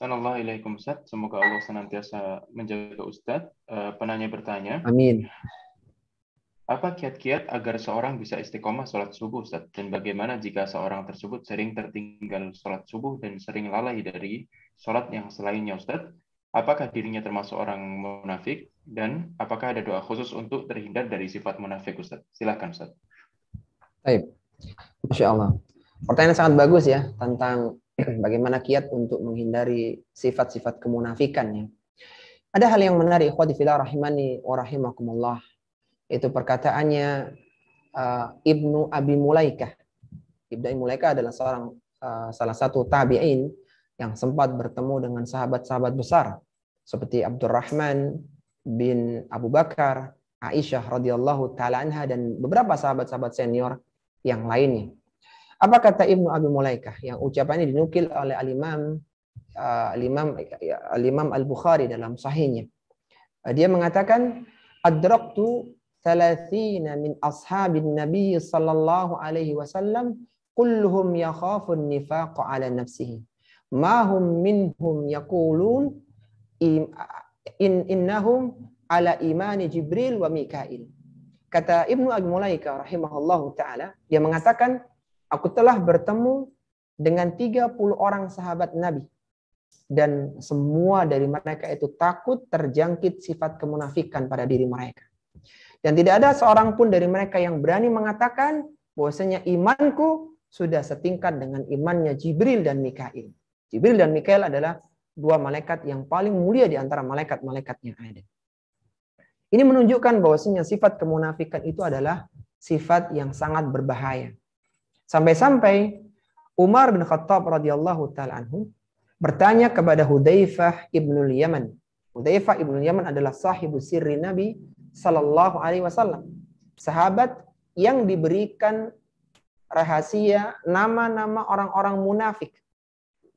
Assalamualaikum ilaikum Ustaz. Semoga Allah senantiasa menjaga Ustaz. Eh, penanya bertanya. Amin. Apa kiat-kiat agar seorang bisa istiqomah sholat subuh Ustaz? Dan bagaimana jika seorang tersebut sering tertinggal sholat subuh dan sering lalai dari sholat yang selainnya Ustaz? Apakah dirinya termasuk orang munafik? Dan apakah ada doa khusus untuk terhindar dari sifat munafik Ustaz? Silahkan Ustaz. Baik. Masya Allah. Pertanyaan sangat bagus ya tentang Bagaimana kiat untuk menghindari sifat-sifat kemunafikan ya. Ada hal yang menarik ikhwati fillah rahimani wa rahimakumullah. Itu perkataannya uh, Ibnu Abi Mulaikah. Ibnu Abi Mulaikah adalah seorang uh, salah satu tabi'in yang sempat bertemu dengan sahabat-sahabat besar seperti Abdurrahman bin Abu Bakar, Aisyah radhiyallahu taala dan beberapa sahabat-sahabat senior yang lainnya. Apa kata Ibnu Abi Mulaikah yang ucapannya dinukil oleh Al-Imam uh, Al-Imam ya, Al-Imam Al-Bukhari dalam sahihnya. Uh, dia mengatakan adraktu 30 min ashabin Nabi sallallahu alaihi wasallam kulluhum yakhafu an-nifaq ala nafsihi. Ma hum minhum yaqulun in innahum ala imani Jibril wa Mikail. Kata Ibnu Abi mulaikah rahimahullahu taala, dia mengatakan Aku telah bertemu dengan 30 orang sahabat Nabi dan semua dari mereka itu takut terjangkit sifat kemunafikan pada diri mereka. Dan tidak ada seorang pun dari mereka yang berani mengatakan bahwasanya imanku sudah setingkat dengan imannya Jibril dan Mikail. Jibril dan Mikail adalah dua malaikat yang paling mulia di antara malaikat-malaikat yang ada. Ini menunjukkan bahwasanya sifat kemunafikan itu adalah sifat yang sangat berbahaya. Sampai-sampai Umar bin Khattab radhiyallahu taala anhu bertanya kepada Hudzaifah ibnul Yaman. Hudzaifah ibnul Yaman adalah sahibu sirri Nabi sallallahu alaihi wasallam. Sahabat yang diberikan rahasia nama-nama orang-orang munafik.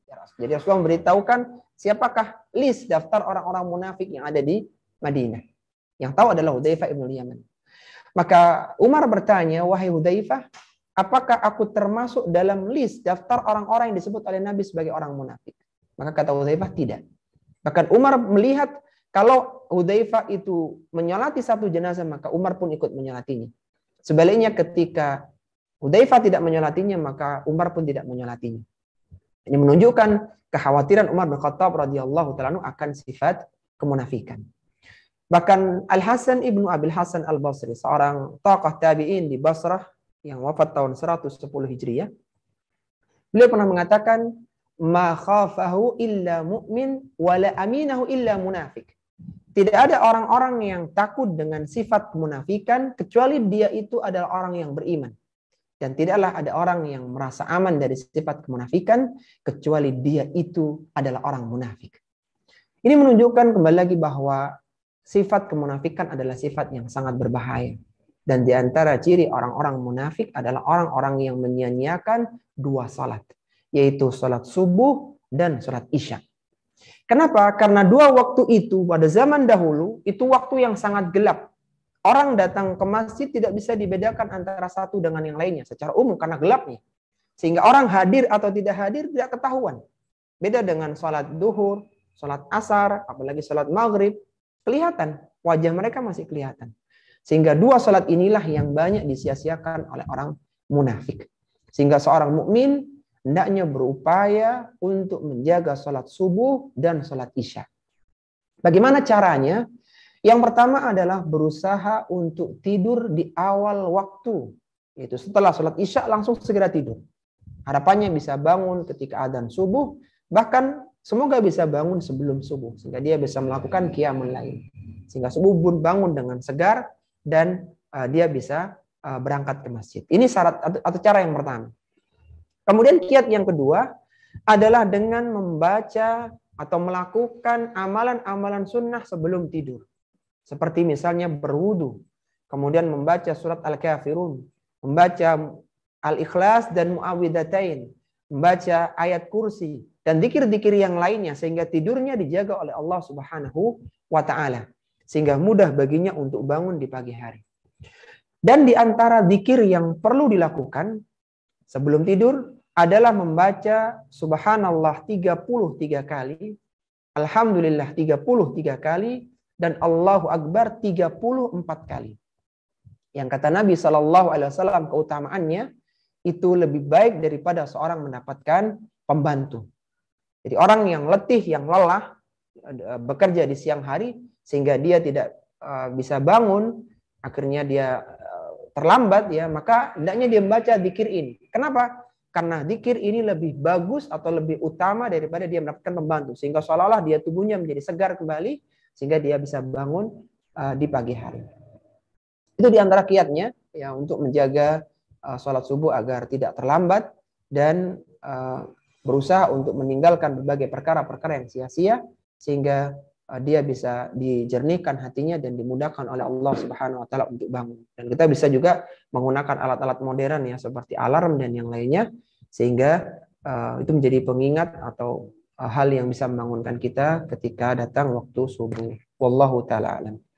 Ya, jadi Rasulullah memberitahukan siapakah list daftar orang-orang munafik yang ada di Madinah. Yang tahu adalah Hudzaifah ibnul Yaman. Maka Umar bertanya, "Wahai Hudzaifah, apakah aku termasuk dalam list daftar orang-orang yang disebut oleh Nabi sebagai orang munafik? Maka kata Hudzaifah tidak. Bahkan Umar melihat kalau Hudzaifah itu menyolati satu jenazah maka Umar pun ikut menyolatinya. Sebaliknya ketika Hudzaifah tidak menyolatinya maka Umar pun tidak menyolatinya. Ini menunjukkan kekhawatiran Umar bin Khattab radhiyallahu taala akan sifat kemunafikan. Bahkan Al Hasan ibnu Abil Hasan Al Basri, seorang tokoh tabiin di Basrah, yang wafat tahun 110 Hijriah. Beliau pernah mengatakan, "Ma khafahu illa mu'min wa la aminahu illa munafik." Tidak ada orang-orang yang takut dengan sifat munafikan kecuali dia itu adalah orang yang beriman. Dan tidaklah ada orang yang merasa aman dari sifat kemunafikan kecuali dia itu adalah orang munafik. Ini menunjukkan kembali lagi bahwa sifat kemunafikan adalah sifat yang sangat berbahaya. Dan di antara ciri orang-orang munafik adalah orang-orang yang menyanyiakan dua salat, yaitu salat subuh dan salat isya. Kenapa? Karena dua waktu itu pada zaman dahulu itu waktu yang sangat gelap. Orang datang ke masjid tidak bisa dibedakan antara satu dengan yang lainnya secara umum karena gelapnya. Sehingga orang hadir atau tidak hadir tidak ketahuan. Beda dengan sholat duhur, sholat asar, apalagi sholat maghrib. Kelihatan, wajah mereka masih kelihatan. Sehingga dua salat inilah yang banyak disia-siakan oleh orang munafik. Sehingga seorang mukmin hendaknya berupaya untuk menjaga salat subuh dan salat isya. Bagaimana caranya? Yang pertama adalah berusaha untuk tidur di awal waktu, yaitu setelah sholat isya langsung segera tidur. Harapannya bisa bangun ketika adzan subuh, bahkan semoga bisa bangun sebelum subuh sehingga dia bisa melakukan kiamat lain. Sehingga subuh pun bangun dengan segar dan uh, dia bisa uh, berangkat ke masjid. Ini syarat atau, atau cara yang pertama. Kemudian kiat yang kedua adalah dengan membaca atau melakukan amalan-amalan sunnah sebelum tidur. Seperti misalnya berwudu, kemudian membaca surat Al-Kafirun, membaca Al-Ikhlas dan Muawidatain, membaca ayat kursi, dan dikir-dikir yang lainnya sehingga tidurnya dijaga oleh Allah Subhanahu wa taala sehingga mudah baginya untuk bangun di pagi hari. Dan di antara zikir yang perlu dilakukan sebelum tidur adalah membaca subhanallah 33 kali, alhamdulillah 33 kali, dan Allahu Akbar 34 kali. Yang kata Nabi Shallallahu Alaihi Wasallam keutamaannya itu lebih baik daripada seorang mendapatkan pembantu. Jadi orang yang letih, yang lelah bekerja di siang hari sehingga dia tidak eh, bisa bangun, akhirnya dia eh, terlambat ya, maka hendaknya dia membaca dikir ini. Kenapa? Karena dikir ini lebih bagus atau lebih utama daripada dia mendapatkan pembantu. Sehingga seolah-olah dia tubuhnya menjadi segar kembali, sehingga dia bisa bangun uh, di pagi hari. Itu di antara kiatnya ya untuk menjaga uh, sholat subuh agar tidak terlambat dan uh, berusaha untuk meninggalkan berbagai perkara-perkara yang sia-sia sehingga Eh, dia bisa dijernihkan hatinya dan dimudahkan oleh Allah Subhanahu wa taala untuk bangun. Dan kita bisa juga menggunakan alat-alat modern ya seperti alarm dan yang lainnya sehingga uh, itu menjadi pengingat atau uh, hal yang bisa membangunkan kita ketika datang waktu subuh. Wallahu taala alam.